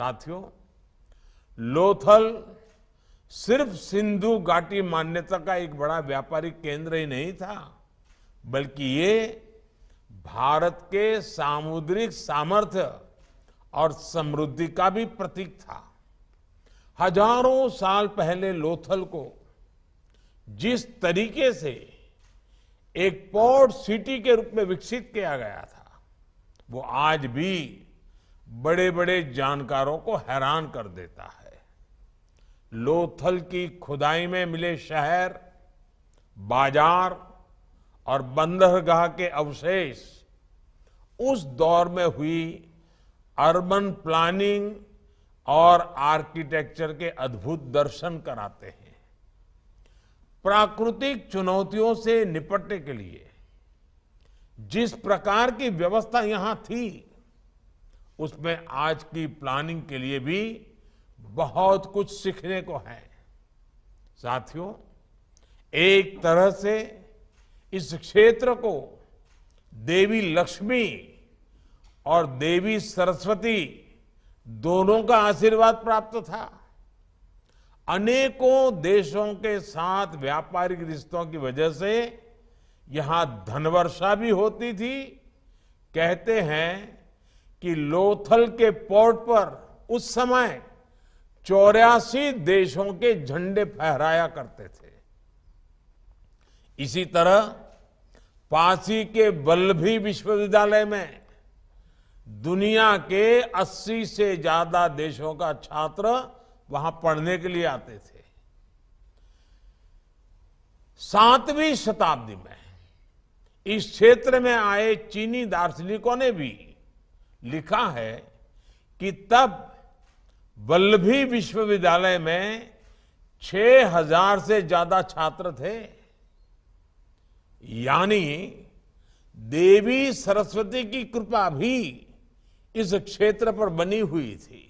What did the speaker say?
साथियों लोथल सिर्फ सिंधु घाटी मान्यता का एक बड़ा व्यापारिक केंद्र ही नहीं था बल्कि ये भारत के सामुद्रिक सामर्थ्य और समृद्धि का भी प्रतीक था हजारों साल पहले लोथल को जिस तरीके से एक पोर्ट सिटी के रूप में विकसित किया गया था वो आज भी बड़े बड़े जानकारों को हैरान कर देता है लोथल की खुदाई में मिले शहर बाजार और बंदरगाह के अवशेष उस दौर में हुई अर्बन प्लानिंग और आर्किटेक्चर के अद्भुत दर्शन कराते हैं प्राकृतिक चुनौतियों से निपटने के लिए जिस प्रकार की व्यवस्था यहां थी उसमें आज की प्लानिंग के लिए भी बहुत कुछ सीखने को है साथियों एक तरह से इस क्षेत्र को देवी लक्ष्मी और देवी सरस्वती दोनों का आशीर्वाद प्राप्त था अनेकों देशों के साथ व्यापारिक रिश्तों की वजह से यहां धनवर्षा भी होती थी कहते हैं कि लोथल के पोर्ट पर उस समय चौरासी देशों के झंडे फहराया करते थे इसी तरह पासी के बल्लभी विश्वविद्यालय में दुनिया के 80 से ज्यादा देशों का छात्र वहां पढ़ने के लिए आते थे सातवीं शताब्दी में इस क्षेत्र में आए चीनी दार्शनिकों ने भी लिखा है कि तब वल्लभी विश्वविद्यालय में 6000 से ज्यादा छात्र थे यानी देवी सरस्वती की कृपा भी इस क्षेत्र पर बनी हुई थी